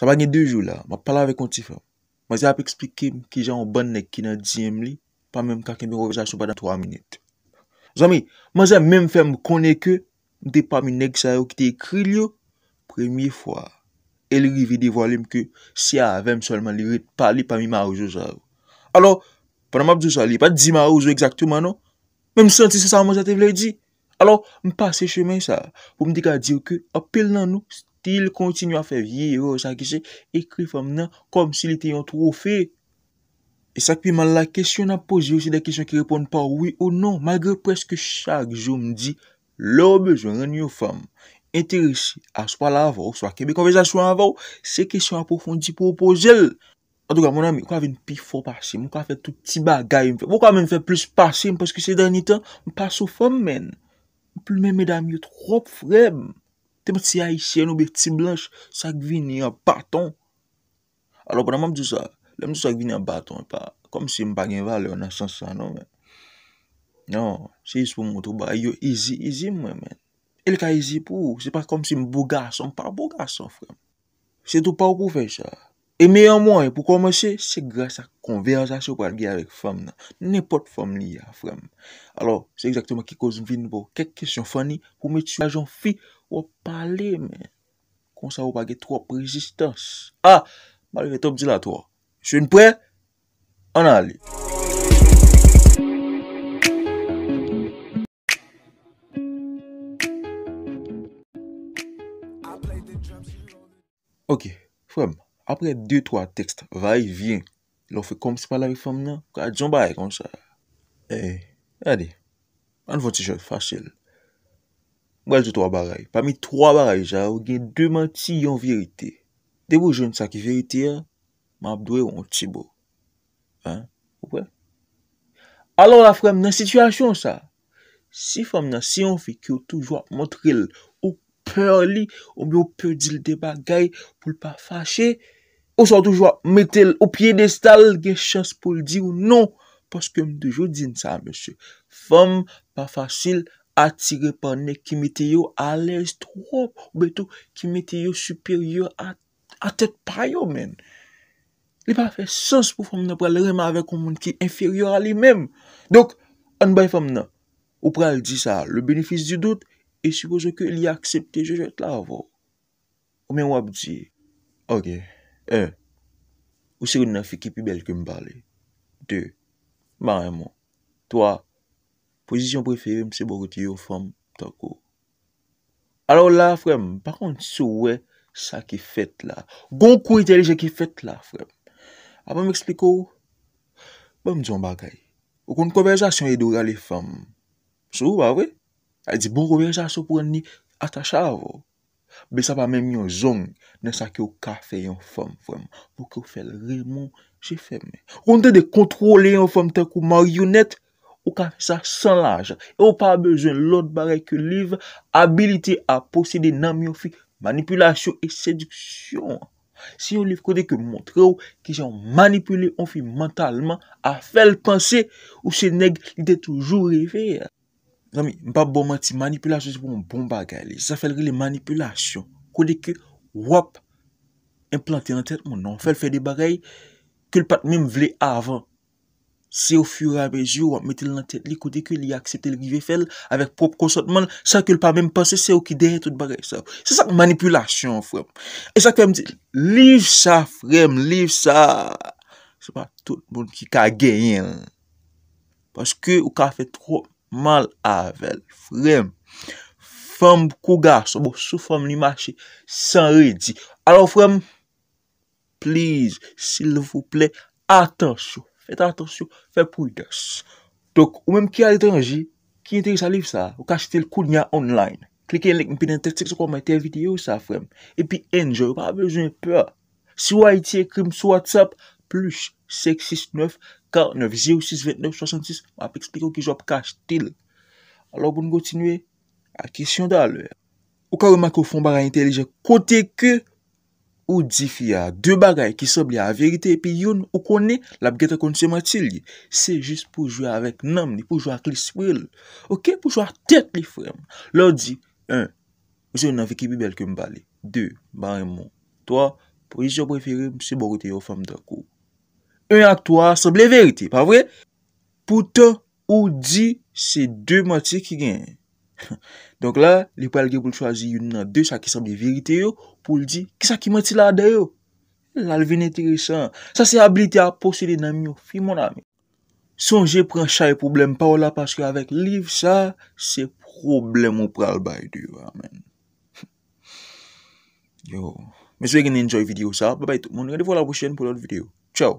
Sa bagne 2 jou la, ma pala ve konti fam. Ma ze ap ekspikem ki jan ou ban nek ki nan diyem li, pa menm kakem bi rovezasyon ba dan 3 minit. Zami, ma ze menm fem konen ke, de pa mi nek sa yo ki te ekri li yo, premiye fwa, el rivi devolim ke siya avem solman li re parli pa mi ma ouzo za yo. Alo, panan ma bdou sa li, pa di ma ouzo exaktouman no, menm senti se sa waman zate vle di. Alo, mpase chemen sa, ou mdika diyo ke, apel nan nou, sti. Ti il kontinu a fev ye yo sa kise, ekri fòm nan kom si li te yon tro fe. E sak pi man la kesyon a poze yo, se de kesyon ki repon pa oui ou non, magre preske chak jom di, lò bejoun an yon fòm. Enteresi a swa la avò, swa kebe konveja swa avò, se kesyon apofondi pou poze l. An touka, moun ami, mou ka ven pi fòm pase, mou ka fè tout ti bagay, mou ka men fè plus pase, mou paske se dani tan, mou pase ou fòm men. Mou plou men me dami yo trop frem. Te mwen ti a isye nou bi ti blanche, sak vinye baton. Alo pwè nan mwen mwen mwen mwen mwen mwen mwen mwen mwen mwen mwen mwen. Kom si mwen bagen valè, mwen mwen mwen mwen mwen. Non, se yi s pou mwen mwen mwen mwen mwen. Yo izi, izi mwen mwen. El ka izi pou. Se pa kom si mwen bouga san, mwen pa bouga san frem. Se tou pa wakou fech a. E mè an mwen, pou kome se, se grase a konveransasyon pa gey avèk fèm nan. Nè pot fèm li ya, fèm. Alo, se exaktèman ki koz vin pou kek kèsyon fèm ni, pou mè tsyon ajan fi, wop pale men. Konsa wop pa gey 3 prezistans. Ah, malve tòm di la to. Se yon prè, an ale. Ok, fèm. apre 2-3 tekst vay vyen, lo fe kom se pala vi fam nan, kwa a djon bay kon sa. E, gade, an von tijol fache l. Mwen a 2-3 baray, pa mi 3 baray ja, ou gen 2 man ki yon verite. Debo joun sa ki verite, ma abdwe ou an tibo. An, oupe? Alon la frem nan situasyon sa, si fam nan si yon fik yo toujwa montre l, ou pe li, ou bi ou pe di l deba gay pou l pa fache, Ou sa toujwa metel ou pye destal gen chans pou l di ou non. Paske m dejo din sa, mese. Fem pa fasil atire panek ki mete yo alez tro. Ou betou ki mete yo superior a tet payo men. Li pa fe sens pou fem nan pral remavek ou moun ki inferior a li men. Dok, an bay fem nan. Ou pral di sa, le benefis di dout. E si bozo ke li aksepte, je jete la avon. Ou men wap di, ok. Un, ou se yon nan fikipi belke mbale. De, barèmou. Toa, pozisyon preferi mse bo gote yo fèm takou. Alo la frem, pa kon sou we sa ki fèt la. Gon kou itelije ki fèt la frem. A mè m'eksplikou. Mè m'dyon bagay. Ou kon konverjasyon yedoura le fèm. Sou wè? A di bon konverjasyon pou an ni atachav. Be sa pa mèm yon zonk. Nè sa ki ou ka fe yon fèm vwèm. Pou ki ou fèl rèmon, jè fèm. Ou nè de kontrole yon fèm ten kou maryounet, ou ka sa san laj. E ou pa bejoun lout barek yon liv, abilite a posede nan mi yon fi manipulasyon e sèdiksyon. Si yon liv kode ke montre ou ki jan manipule yon fi mentalman a fèl panse ou se neg de toujou revè. Zami, mpa bonman ti manipulasyon se pou mbon bagay li. Zafèl ri le manipulasyon kode ke Wop, implante nan tete, moun nan, fèl fèl di barey, kèl pat mèm vle avan. Se ou fure abeji, wop, mette l nan tete, li kou de kou, li aksepte l vive fèl, avèk prop konsantman, sa kèl pat mèm panse, se ou ki derè tout barey, sa. Sa sak manipulasyon, fèm. E sa kèm di, liv sa, fèm, liv sa, se pa, tout moun ki ka genyen. Paske ou ka fè tro mal avèl, fèm. Fèm bkou gas, obo sou fèm li mache san redi. Alo fèm, please, sil vouple, atansyo. Fète atansyo, fè pou idas. Dok, ou mèm ki a retranji, ki enteri sa liv sa, ou kache tel koulnya online. Klike lèk mipin ente, teks ou komente videyo sa fèm. E pi enjou, ou pa avezouni pè. Si ou a iti ekrim sou WhatsApp, plus 569-49-06-29-66, ap ekspik ou ki jop kache tel. Alo, bon goutinwe. Kisyon da lè Ou ka remak ou fon bagay entelije Kote ke ou di fia De bagay ki soble a verite Epi yon ou kone la bgeta kon se matili Se jist pou jwe avèk nam Ni pou jwe ak liswil Ou ke pou jwe ak tet li frem Lò di 1. Mwen se yon avè ki bi belke mbale 2. Barè moun 3. Po yon prefere mse borote yo fam drakou 1 ak 3 soble verite Pa vre? Poutan ou di se 2 mati ki gen Donk la, li pou elge pou l chwazi yon nan dey sa ki sab de verite yo pou l di, kisa ki mati la dey yo? La l vene teri sa Sa se ablite a posede nan miyo fi mon ami Sonje pran chaye problem pa ou la Paske avek liv sa Se problem ou pral baye diyo Amen Yo Meswe gen enjoy video sa Babay tout moun, redevo la bwoshen pou l ot video Chow